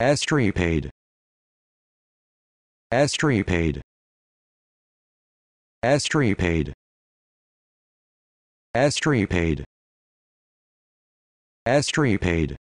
Estree paid. Estree paid. Estree paid. Estree paid. Estree paid.